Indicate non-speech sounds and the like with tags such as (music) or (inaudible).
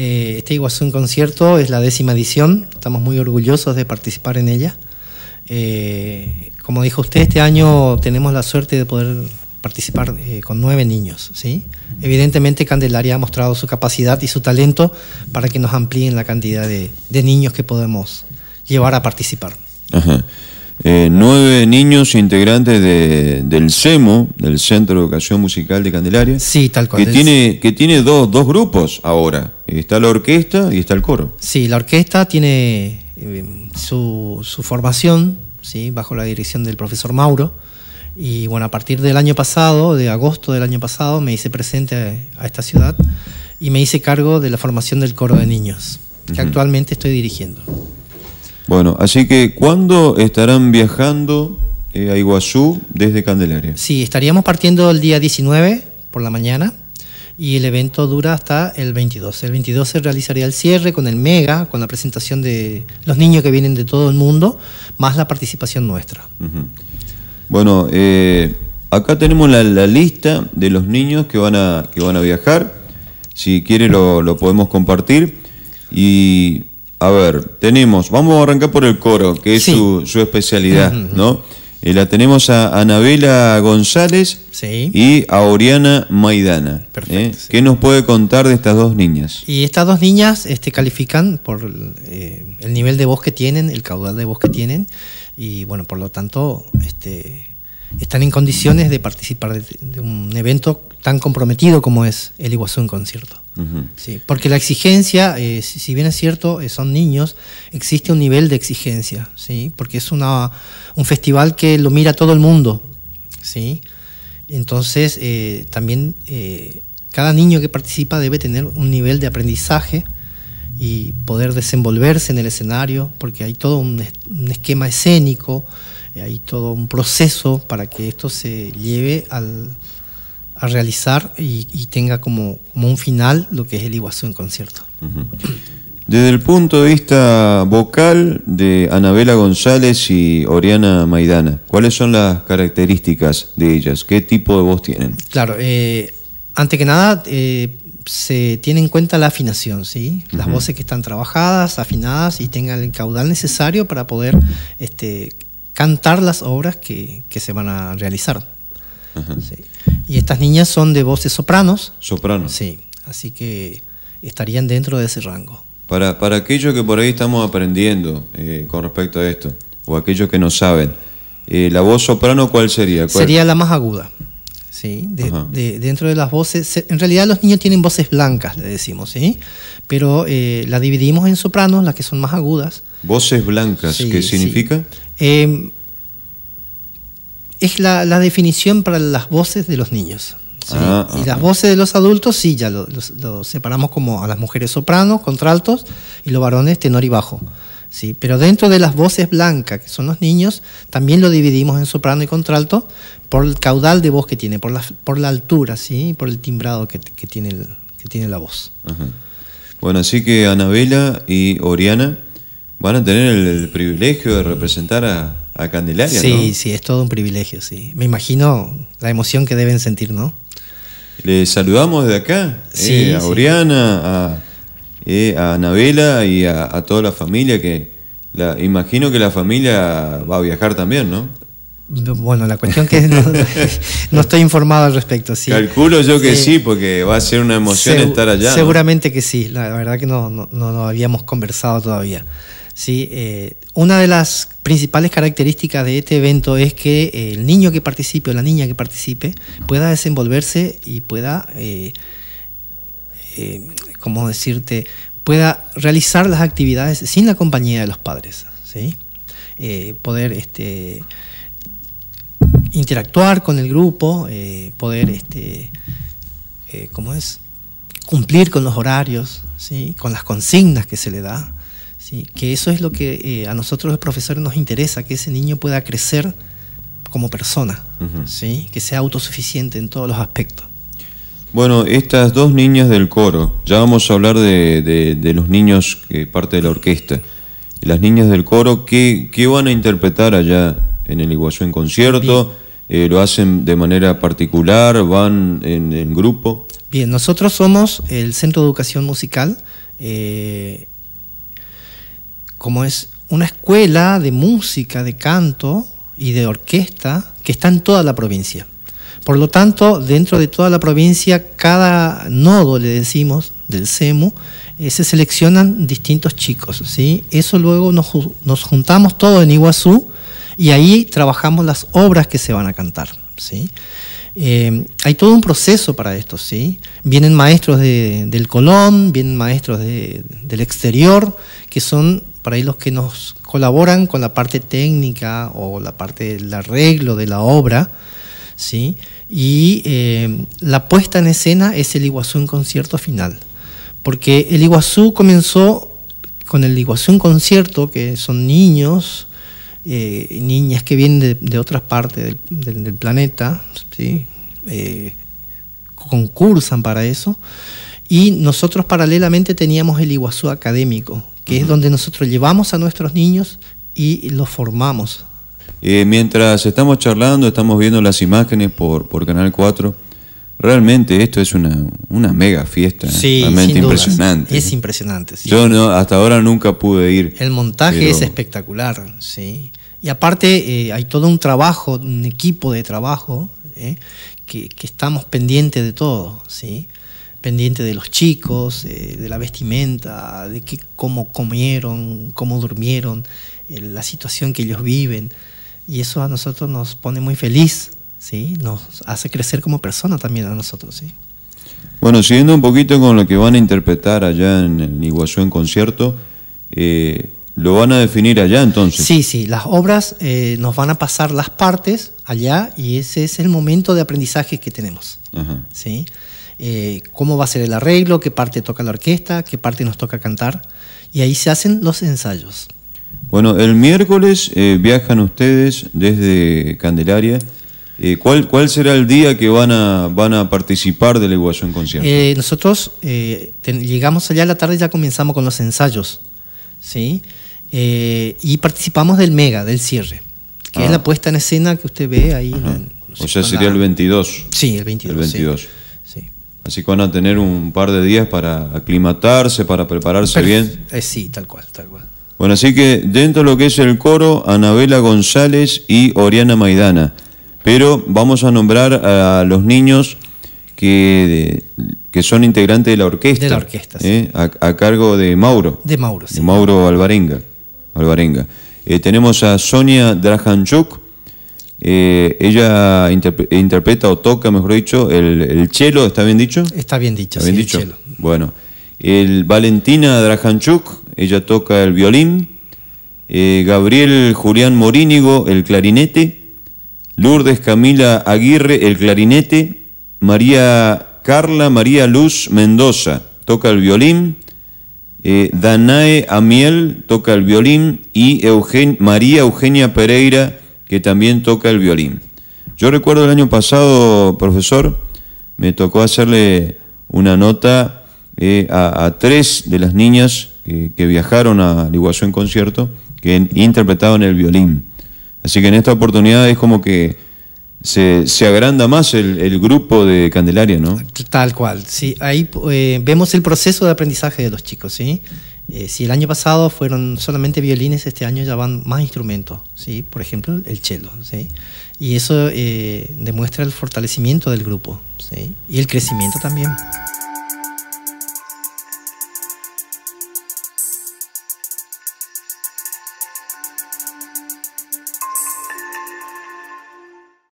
Eh, este Iguazú en concierto es la décima edición, estamos muy orgullosos de participar en ella. Eh, como dijo usted, este año tenemos la suerte de poder participar eh, con nueve niños. ¿sí? Evidentemente Candelaria ha mostrado su capacidad y su talento para que nos amplíen la cantidad de, niños que podemos llevar a participar. nueve niños integrantes del CEMO, del Centro de Educación Musical de Candelaria. Sí, tal cual. Que, tiene, dos grupos ahora. Está la orquesta y está el coro. Sí, la orquesta tiene eh, su, formación bajo la dirección del profesor Mauro. Y bueno, a partir del año pasado, de agosto del año pasado, me hice presente a, esta ciudad y me hice cargo de la formación del coro de niños, que actualmente estoy dirigiendo. Bueno, así que ¿cuándo estarán viajando eh, a Iguazú desde Candelaria? Sí, estaríamos partiendo el día 19 por la mañana y el evento dura hasta el 22. El 22 se realizaría el cierre con el Mega, con la presentación de los niños que vienen de todo el mundo, más la participación nuestra. Bueno, eh, acá tenemos la, lista de los niños que van a, que van a viajar. Si quiere lo, podemos compartir. Y a ver, tenemos, vamos a arrancar por el coro, que es su, especialidad, ¿no? Eh, la tenemos a Anabela González y a Oriana Maidana. Eh, ¿Qué nos puede contar de estas dos niñas? Y estas dos niñas este, califican por eh, el nivel de voz que tienen, el caudal de voz que tienen, y bueno, por lo tanto, este, están en condiciones de participar de, de un evento tan comprometido como es el Iguazú en concierto. Sí, porque la exigencia, eh, si bien es cierto, eh, son niños, existe un nivel de exigencia, ¿sí? Porque es una, un festival que lo mira todo el mundo, ¿sí? Entonces, eh, también cada niño que participa debe tener un nivel de aprendizaje y poder desenvolverse en el escenario, porque hay todo un esquema escénico, hay todo un proceso para que esto se lleve al, a realizar y, tenga como, un final lo que es el Iguazú en concierto. Desde el punto de vista vocal de Anabela González y Oriana Maidana, ¿cuáles son las características de ellas? ¿Qué tipo de voz tienen? Claro, eh, antes que nada eh, se tiene en cuenta la afinación, ¿sí? las voces que están trabajadas, afinadas y tengan el caudal necesario para poder este, cantar las obras que, se van a realizar. Y estas niñas son de voces sopranos. Sopranos. Sí, así que estarían dentro de ese rango. Para, para aquellos que por ahí estamos aprendiendo eh, con respecto a esto, o aquellos que no saben, eh, ¿la voz soprano cuál sería? Sería la más aguda. ¿sí? dentro de las voces, en realidad los niños tienen voces blancas, le decimos, ¿sí? pero eh, la dividimos en sopranos, las que son más agudas. Voces blancas, ¿qué significa? es la, definición para las voces de los niños. Ah, ah, y las ah. voces de los adultos, sí, ya lo, separamos como a las mujeres soprano, contraltos, y los varones tenor y bajo. Sí, pero dentro de las voces blancas, que son los niños, también lo dividimos en soprano y contralto por el caudal de voz que tiene, por la, por la altura, ¿sí? por el timbrado que, tiene, que tiene la voz. Bueno, así que Anabela y Oriana van a tener el privilegio de representar a, a Candelaria. Sí, ¿no? sí, es todo un privilegio, sí. Me imagino la emoción que deben sentir, ¿no? Le saludamos desde acá, eh, sí, a Oriana, eh, a, Anabela y a, toda la familia que la, imagino que la familia va a viajar también, ¿no? Bueno, la cuestión que no, (laughs) estoy informado al respecto. Sí. Calculo yo que sí, porque va a ser una emoción estar allá. Seguramente que sí, la verdad que no, no, no habíamos conversado todavía. ¿sí? Eh, una de las principales características de este evento es que eh, el niño que participe o la niña que participe pueda desenvolverse y pueda, eh, decirte?, pueda realizar las actividades sin la compañía de los padres, poder este, interactuar con el grupo, poder, este, es?, cumplir con los horarios, ¿sí? con las consignas que se le da que eso es lo que eh, a nosotros los profesores nos interesa, que ese niño pueda crecer como persona, ¿sí? que sea autosuficiente en todos los aspectos. Bueno, estas dos niñas del coro, ya vamos a hablar de, los niños que parte de la orquesta. Las niñas del coro, ¿qué, van a interpretar allá en el Iguazú en concierto? Eh, ¿Lo hacen de manera particular? ¿Van en, grupo? Bien, nosotros somos el Centro de Educación Musical. Eh, como es una escuela de música, de canto y de orquesta que está en toda la provincia. Por lo tanto, dentro de toda la provincia, cada nodo, le decimos, del CEMU, eh, se seleccionan distintos chicos. ¿sí? Eso luego nos, juntamos todos en Iguazú y ahí trabajamos las obras que se van a cantar. ¿sí? Eh, hay todo un proceso para esto, ¿sí? Vienen maestros del Colón, vienen maestros del exterior, que son para ellos los que nos colaboran con la parte técnica o la parte del arreglo de la obra, ¿sí? Y eh, la puesta en escena es el Iguazú en concierto final, porque el Iguazú comenzó con el Iguazú en concierto, que son niños eh, niñas que vienen de, otras partes del, planeta, ¿sí? Eh, concursan para eso. Y nosotros paralelamente teníamos el Iguazú Académico, que es donde nosotros llevamos a nuestros niños y los formamos. Eh, mientras estamos charlando, estamos viendo las imágenes por, por Canal 4 Realmente esto es una, una mega fiesta, ¿eh? realmente impresionante. Es impresionante, Yo no, hasta ahora nunca pude ir. El montaje es espectacular, sí. Y aparte eh, hay todo un trabajo, un equipo de trabajo, eh, que, que, estamos pendientes de todo, ¿sí? pendiente de los chicos, de la vestimenta, de que, cómo comieron, cómo durmieron, la situación que ellos viven. Y eso a nosotros nos pone muy feliz ¿sí? Nos hace crecer como persona también a nosotros, ¿sí? Bueno, siguiendo un poquito con lo que van a interpretar allá en el Iguazú en concierto, eh, ¿lo van a definir allá entonces? Sí, sí, las obras eh, nos van a pasar las partes allá y ese es el momento de aprendizaje que tenemos, eh, cómo va a ser el arreglo, qué parte toca la orquesta, qué parte nos toca cantar, y ahí se hacen los ensayos. Bueno, el miércoles viajan ustedes desde Candelaria eh, ¿cuál, será el día que van a, van a participar de la en concierto? Eh, nosotros eh, llegamos allá a la tarde y ya comenzamos con los ensayos, ¿sí? Eh, y participamos del mega, del cierre, que es ah. la puesta en escena que usted ve ahí. o sea, sería el 22. Sí, el 22. Así que van a tener un par de días para aclimatarse, para prepararse bien. sí, tal cual, tal cual. Bueno, así que dentro de lo que es el coro, Anabela González y Oriana Maidana pero vamos a nombrar a los niños que, son integrantes de la orquesta. De la orquesta, ¿eh? a, cargo de Mauro. De Mauro, sí. De Mauro Alvarenga. Alvarenga. Eh, tenemos a Sonia Drajanchuk. Eh, ella interpreta o toca, mejor dicho, el, el chelo, ¿está bien dicho? Está bien dicho, bien dicho? Bueno. El Valentina Drajanchuk, ella toca el violín. Gabriel Julián Morínigo, el clarinete. Lourdes Camila Aguirre, el clarinete, María Carla María Luz Mendoza, toca el violín, eh, Danae Amiel toca el violín y María Eugenia Pereira, que también toca el violín. Yo recuerdo el año pasado, profesor, me tocó hacerle una nota eh, a, tres de las niñas eh, que, viajaron a Liguazón en concierto, que interpretaban el violín. Así que en esta oportunidad es como que se, agranda más el, grupo de Candelaria, ¿no? Tal cual, sí. Ahí eh, vemos el proceso de aprendizaje de los chicos, ¿sí? Eh, si el año pasado fueron solamente violines, este año ya van más instrumentos, ¿sí? Por ejemplo, el cello, ¿sí? Y eso eh, demuestra el fortalecimiento del grupo, ¿sí? Y el crecimiento también.